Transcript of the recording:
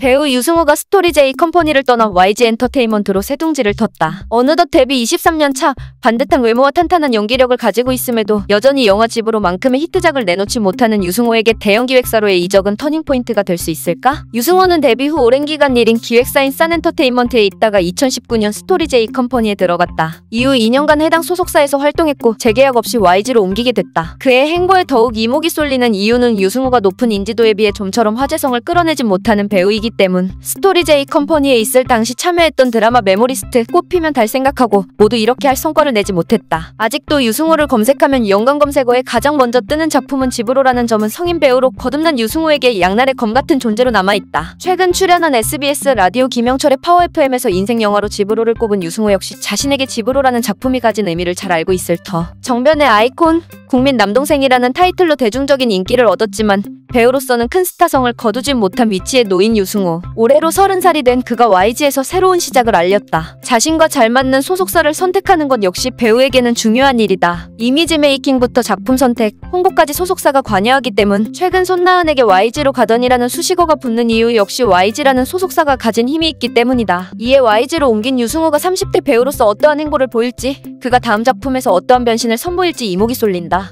배우 유승호가 스토리제이 컴퍼니를 떠나 YG 엔터테인먼트로 새둥지를 텄다. 어느덧 데뷔 23년 차 반듯한 외모와 탄탄한 연기력을 가지고 있음에도 여전히 영화 집으로만큼의 히트작을 내놓지 못하는 유승호에게 대형 기획사로의 이적은 터닝포인트가 될 수 있을까? 유승호는 데뷔 후 오랜 기간 일인 기획사인 싼엔터테인먼트에 있다가 2019년 스토리제이 컴퍼니에 들어갔다. 이후 2년간 해당 소속사에서 활동했고 재계약 없이 YG로 옮기게 됐다. 그의 행보에 더욱 이목이 쏠리는 이유는 유승호가 높은 인지도에 비해 좀처럼 화제성을 끌어내지 못하는 배우이기 이기 때문 스토리제이 컴퍼니에 있을 당시 참여했던 드라마 메모리스트 꽃피면 달 생각하고 모두 이렇게 할 성과를 내지 못했다. 아직도 유승호를 검색하면 연관 검색어에 가장 먼저 뜨는 작품은 집으로라는 점은 성인 배우로 거듭난 유승호에게 양날의 검 같은 존재로 남아있다. 최근 출연한 SBS 라디오 김영철의 파워FM에서 인생 영화로 집으로를 꼽은 유승호 역시 자신에게 집으로라는 작품이 가진 의미를 잘 알고 있을 터. 정변의 아이콘 국민 남동생이라는 타이틀로 대중적인 인기를 얻었지만 배우로서는 큰 스타성을 거두지 못한 위치에 놓인 유승호. 올해로 30살이 된 그가 YG에서 새로운 시작을 알렸다. 자신과 잘 맞는 소속사를 선택하는 건 역시 배우에게는 중요한 일이다. 이미지 메이킹부터 작품 선택, 홍보까지 소속사가 관여하기 때문 최근 손나은에게 YG로 가던이라는 수식어가 붙는 이유 역시 YG라는 소속사가 가진 힘이 있기 때문이다. 이에 YG로 옮긴 유승우가 30대 배우로서 어떠한 행보를 보일지, 그가 다음 작품에서 어떠한 변신을 선보일지 이목이 쏠린다.